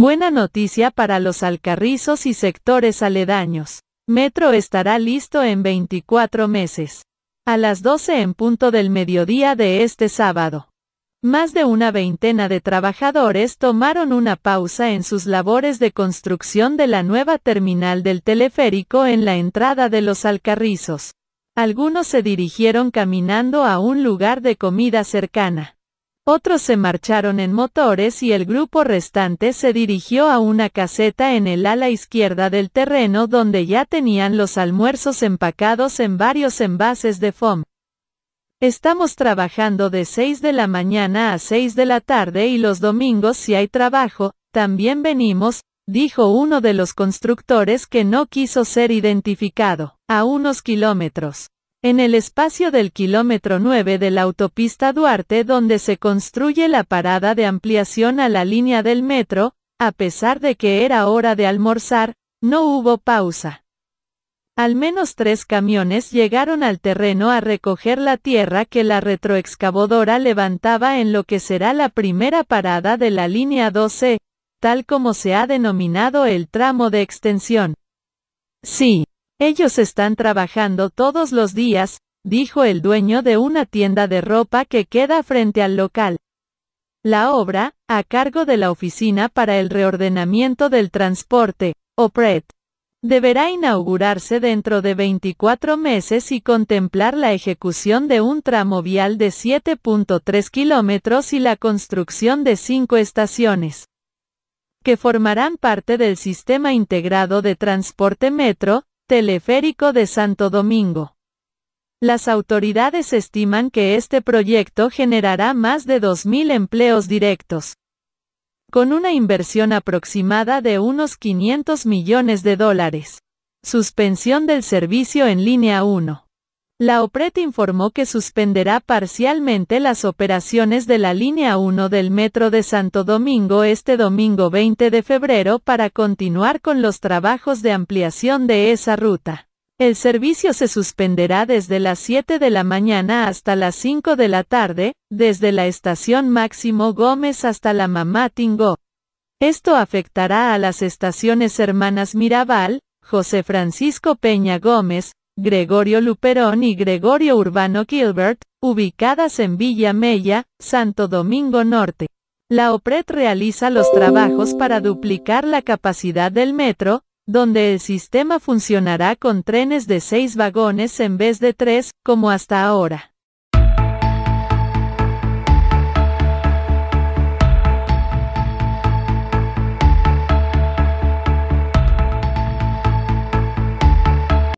Buena noticia para los alcarrizos y sectores aledaños. Metro estará listo en 24 meses. A las 12 en punto del mediodía de este sábado. Más de una veintena de trabajadores tomaron una pausa en sus labores de construcción de la nueva terminal del teleférico en la entrada de los Alcarrizos. Algunos se dirigieron caminando a un lugar de comida cercana. Otros se marcharon en motores y el grupo restante se dirigió a una caseta en el ala izquierda del terreno donde ya tenían los almuerzos empacados en varios envases de FOM. Estamos trabajando de 6 de la mañana a 6 de la tarde y los domingos si hay trabajo, también venimos, dijo uno de los constructores que no quiso ser identificado, a unos kilómetros en el espacio del kilómetro 9 de la autopista Duarte donde se construye la parada de ampliación a la línea del metro, a pesar de que era hora de almorzar, no hubo pausa. Al menos tres camiones llegaron al terreno a recoger la tierra que la retroexcavadora levantaba en lo que será la primera parada de la línea 12, tal como se ha denominado el tramo de extensión. Sí. Ellos están trabajando todos los días, dijo el dueño de una tienda de ropa que queda frente al local. La obra, a cargo de la Oficina para el Reordenamiento del Transporte, OPRED, deberá inaugurarse dentro de 24 meses y contemplar la ejecución de un tramo vial de 7.3 kilómetros y la construcción de cinco estaciones que formarán parte del sistema integrado de transporte metro, Teleférico de Santo Domingo. Las autoridades estiman que este proyecto generará más de 2.000 empleos directos. Con una inversión aproximada de unos 500 millones de dólares. Suspensión del servicio en línea 1. La OPRET informó que suspenderá parcialmente las operaciones de la línea 1 del Metro de Santo Domingo este domingo 20 de febrero para continuar con los trabajos de ampliación de esa ruta. El servicio se suspenderá desde las 7 de la mañana hasta las 5 de la tarde, desde la estación Máximo Gómez hasta la Mamá Tingó. Esto afectará a las estaciones hermanas Mirabal, José Francisco Peña Gómez, Gregorio Luperón y Gregorio Urbano Gilbert, ubicadas en Villa Mella, Santo Domingo Norte. La OPRED realiza los trabajos para duplicar la capacidad del metro, donde el sistema funcionará con trenes de seis vagones en vez de tres, como hasta ahora.